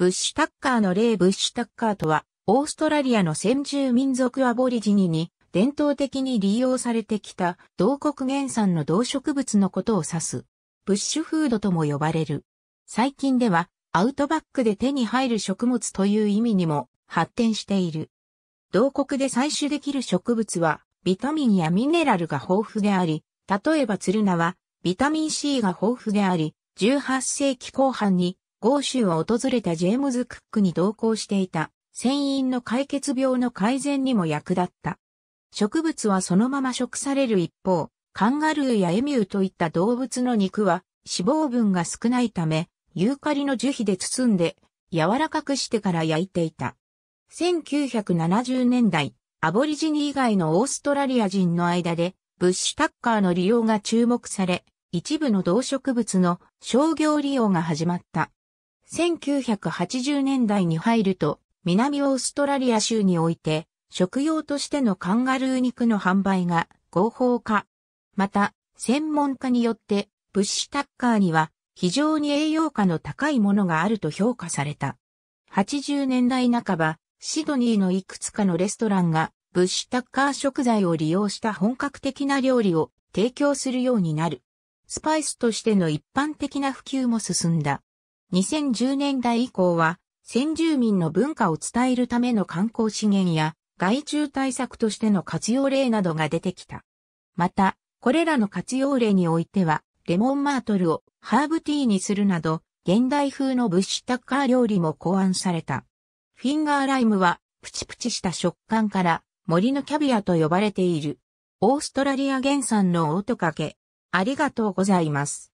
ブッシュタッカーの例ブッシュタッカーとは、オーストラリアの先住民族アボリジニに伝統的に利用されてきた同国原産の動植物のことを指す。ブッシュフードとも呼ばれる。最近ではアウトバックで手に入る食物という意味にも発展している。同国で採取できる植物はビタミンやミネラルが豊富であり、例えばツルナはビタミン C が豊富であり、18世紀後半に豪州を訪れたジェームズ・クックに同行していた、船員の解決病の改善にも役立った。植物はそのまま食される一方、カンガルーやエミューといった動物の肉は脂肪分が少ないため、ユーカリの樹皮で包んで柔らかくしてから焼いていた。1970年代、アボリジニ以外のオーストラリア人の間で、ブッシュタッカーの利用が注目され、一部の動植物の商業利用が始まった。1980年代に入ると、南オーストラリア州において、食用としてのカンガルー肉の販売が合法化。また、専門家によって、ブッシュタッカーには非常に栄養価の高いものがあると評価された。80年代半ば、シドニーのいくつかのレストランがブッシュタッカー食材を利用した本格的な料理を提供するようになる。スパイスとしての一般的な普及も進んだ。2010年代以降は、先住民の文化を伝えるための観光資源や、害虫対策としての活用例などが出てきた。また、これらの活用例においては、レモンマートルをハーブティーにするなど、現代風のブッシュタッカー料理も考案された。フィンガーライムは、プチプチした食感から、森のキャビアと呼ばれている。オーストラリア原産のオートカケ。ありがとうございます。